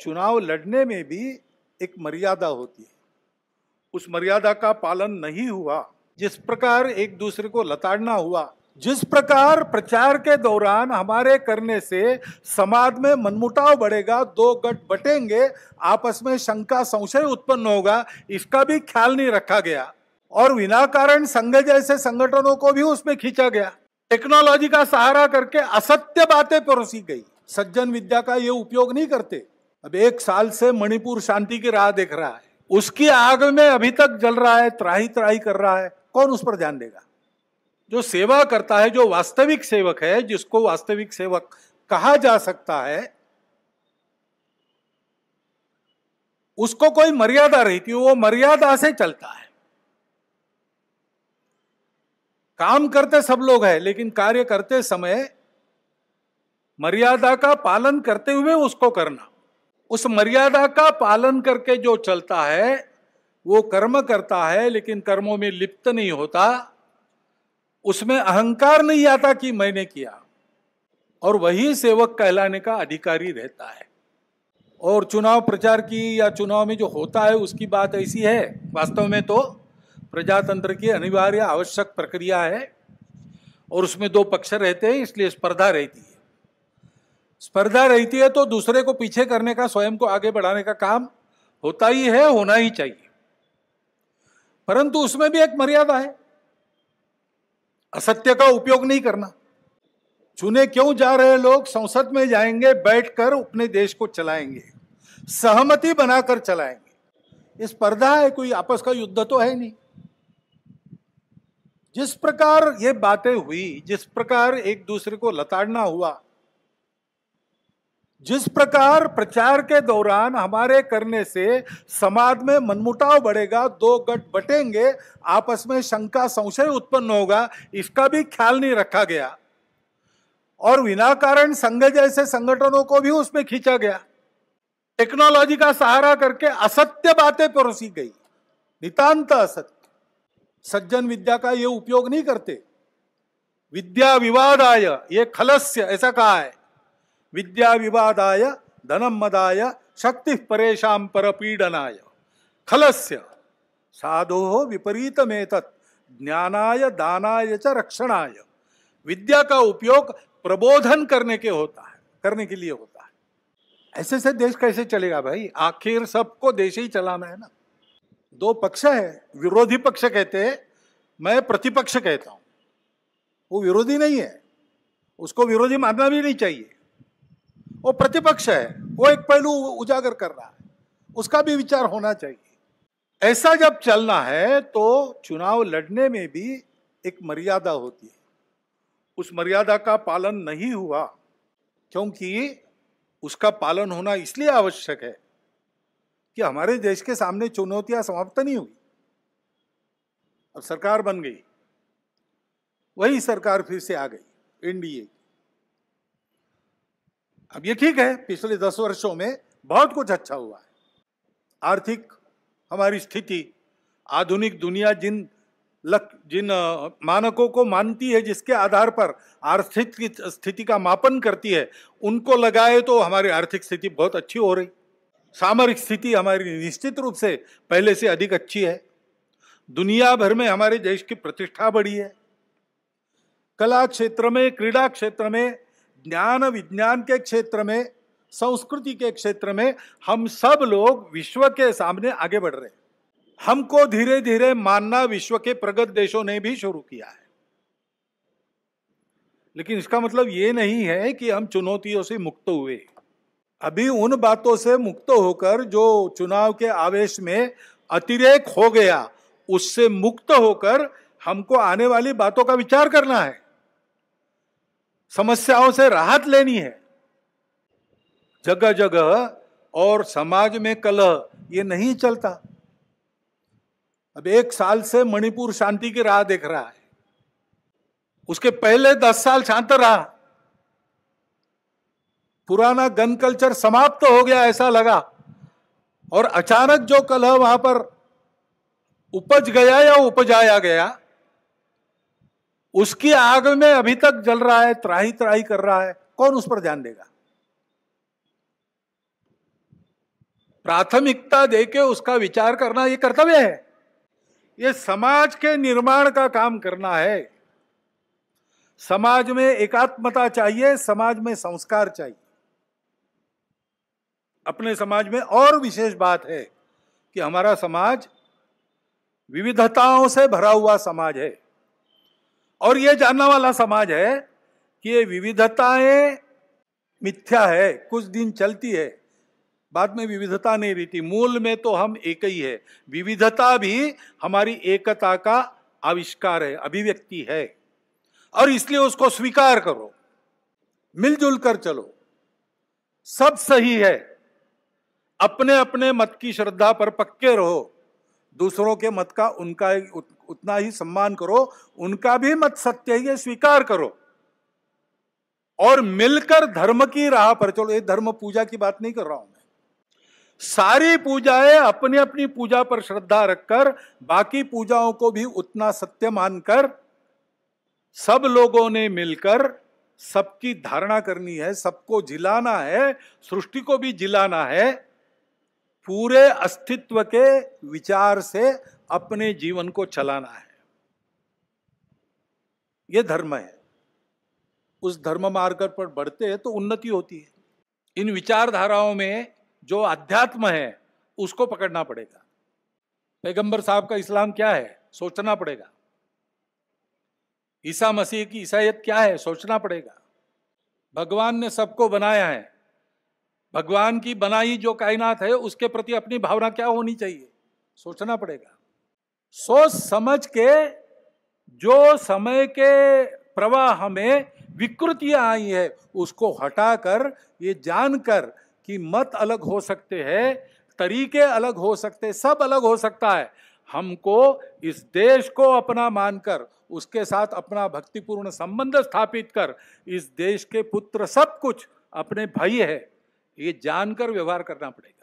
चुनाव लड़ने में भी एक मर्यादा होती है उस मर्यादा का पालन नहीं हुआ जिस प्रकार एक दूसरे को लताड़ना हुआ जिस प्रकार प्रचार के दौरान हमारे करने से समाज में मनमुटाव बढ़ेगा दो गट बटेंगे आपस में शंका संशय उत्पन्न होगा इसका भी ख्याल नहीं रखा गया और बिना कारण संघ जैसे संगठनों को भी उसमें खींचा गया टेक्नोलॉजी का सहारा करके असत्य बातें परोसी गई सज्जन विद्या का ये उपयोग नहीं करते अब एक साल से मणिपुर शांति की राह देख रहा है उसकी आग में अभी तक जल रहा है त्राही त्राही कर रहा है कौन उस पर ध्यान देगा जो सेवा करता है जो वास्तविक सेवक है जिसको वास्तविक सेवक कहा जा सकता है उसको कोई मर्यादा रही थी वो मर्यादा से चलता है काम करते सब लोग हैं लेकिन कार्य करते समय मर्यादा का पालन करते हुए उसको करना उस मर्यादा का पालन करके जो चलता है वो कर्म करता है लेकिन कर्मों में लिप्त नहीं होता उसमें अहंकार नहीं आता कि मैंने किया और वही सेवक कहलाने का अधिकारी रहता है और चुनाव प्रचार की या चुनाव में जो होता है उसकी बात ऐसी है वास्तव में तो प्रजातंत्र की अनिवार्य आवश्यक प्रक्रिया है और उसमें दो पक्ष रहते हैं इसलिए स्पर्धा रहती है स्पर्धा रहती है तो दूसरे को पीछे करने का स्वयं को आगे बढ़ाने का काम होता ही है होना ही चाहिए परंतु उसमें भी एक मर्यादा है असत्य का उपयोग नहीं करना चुने क्यों जा रहे लोग संसद में जाएंगे बैठकर अपने देश को चलाएंगे सहमति बनाकर चलाएंगे ये स्पर्धा है कोई आपस का युद्ध तो है नहीं जिस प्रकार ये बातें हुई जिस प्रकार एक दूसरे को लताड़ना हुआ जिस प्रकार प्रचार के दौरान हमारे करने से समाज में मनमुटाव बढ़ेगा दो गट बटेंगे आपस में शंका संशय उत्पन्न होगा इसका भी ख्याल नहीं रखा गया और बिना कारण संघ जैसे संगठनों को भी उसमें खींचा गया टेक्नोलॉजी का सहारा करके असत्य बातें परोसी गई नितांत असत्य सज्जन विद्या का ये उपयोग नहीं करते विद्या विवाद आय ये खलस्य ऐसा कहा है विद्या विवादाय धनम मदाय शक्ति परेशान परपीड़नाय खलस्य साधो विपरीत में ज्ञानाय दानाय च रक्षणाय विद्या का उपयोग प्रबोधन करने के होता है करने के लिए होता है ऐसे से देश कैसे चलेगा भाई आखिर सबको देश ही चलाना है ना दो पक्ष है विरोधी पक्ष कहते हैं मैं प्रतिपक्ष कहता हूं वो विरोधी नहीं है उसको विरोधी मानना भी नहीं चाहिए वो प्रतिपक्ष है वो एक पहलू उजागर कर रहा है उसका भी विचार होना चाहिए ऐसा जब चलना है तो चुनाव लड़ने में भी एक मर्यादा होती है उस मर्यादा का पालन नहीं हुआ क्योंकि उसका पालन होना इसलिए आवश्यक है कि हमारे देश के सामने चुनौतियां समाप्त नहीं हुई अब सरकार बन गई वही सरकार फिर से आ गई एनडीए की अब ये ठीक है पिछले दस वर्षों में बहुत कुछ अच्छा हुआ है आर्थिक हमारी स्थिति आधुनिक दुनिया जिन लक जिन मानकों को मानती है जिसके आधार पर आर्थिक स्थिति का मापन करती है उनको लगाए तो हमारी आर्थिक स्थिति बहुत अच्छी हो रही सामरिक स्थिति हमारी निश्चित रूप से पहले से अधिक अच्छी है दुनिया भर में हमारे देश की प्रतिष्ठा बढ़ी है कला क्षेत्र में क्रीड़ा क्षेत्र में ज्ञान विज्ञान के क्षेत्र में संस्कृति के क्षेत्र में हम सब लोग विश्व के सामने आगे बढ़ रहे हमको धीरे धीरे मानना विश्व के प्रगत देशों ने भी शुरू किया है लेकिन इसका मतलब ये नहीं है कि हम चुनौतियों से मुक्त हुए अभी उन बातों से मुक्त होकर जो चुनाव के आवेश में अतिरेक हो गया उससे मुक्त होकर हमको आने वाली बातों का विचार करना है समस्याओं से राहत लेनी है जगह जगह और समाज में कलह ये नहीं चलता अब एक साल से मणिपुर शांति की राह देख रहा है उसके पहले दस साल शांत रहा पुराना गन कल्चर समाप्त तो हो गया ऐसा लगा और अचानक जो कलह वहां पर उपज गया या उपजाया गया उसकी आग में अभी तक जल रहा है त्राही त्राही कर रहा है कौन उस पर ध्यान देगा प्राथमिकता देके उसका विचार करना ये कर्तव्य है ये समाज के निर्माण का काम करना है समाज में एकात्मता चाहिए समाज में संस्कार चाहिए अपने समाज में और विशेष बात है कि हमारा समाज विविधताओं से भरा हुआ समाज है और यह जानने वाला समाज है कि ये विविधताएं मिथ्या है कुछ दिन चलती है बाद में विविधता नहीं रहती मूल में तो हम एक ही है विविधता भी हमारी एकता का आविष्कार है अभिव्यक्ति है और इसलिए उसको स्वीकार करो मिलजुल कर चलो सब सही है अपने अपने मत की श्रद्धा पर पक्के रहो दूसरों के मत का उनका उतना ही सम्मान करो उनका भी मत सत्य ही स्वीकार करो और मिलकर धर्म की राह पर चलो ये धर्म पूजा की बात नहीं कर रहा हूं मैं सारी पूजाएं अपनी अपनी पूजा पर श्रद्धा रखकर बाकी पूजाओं को भी उतना सत्य मानकर सब लोगों ने मिलकर सबकी धारणा करनी है सबको जिलाना है सृष्टि को भी जिलाना है पूरे अस्तित्व के विचार से अपने जीवन को चलाना है यह धर्म है उस धर्म मार्ग पर बढ़ते हैं तो उन्नति होती है इन विचारधाराओं में जो अध्यात्म है उसको पकड़ना पड़ेगा पैगंबर साहब का इस्लाम क्या है सोचना पड़ेगा ईसा मसीह की ईसाइत क्या है सोचना पड़ेगा भगवान ने सबको बनाया है भगवान की बनाई जो कायनात है उसके प्रति अपनी भावना क्या होनी चाहिए सोचना पड़ेगा सोच समझ के जो समय के प्रवाह में विकृतियां आई है उसको हटाकर ये जानकर कि मत अलग हो सकते हैं तरीके अलग हो सकते सब अलग हो सकता है हमको इस देश को अपना मानकर उसके साथ अपना भक्तिपूर्ण संबंध स्थापित कर इस देश के पुत्र सब कुछ अपने भाई है ये जानकर व्यवहार करना पड़ेगा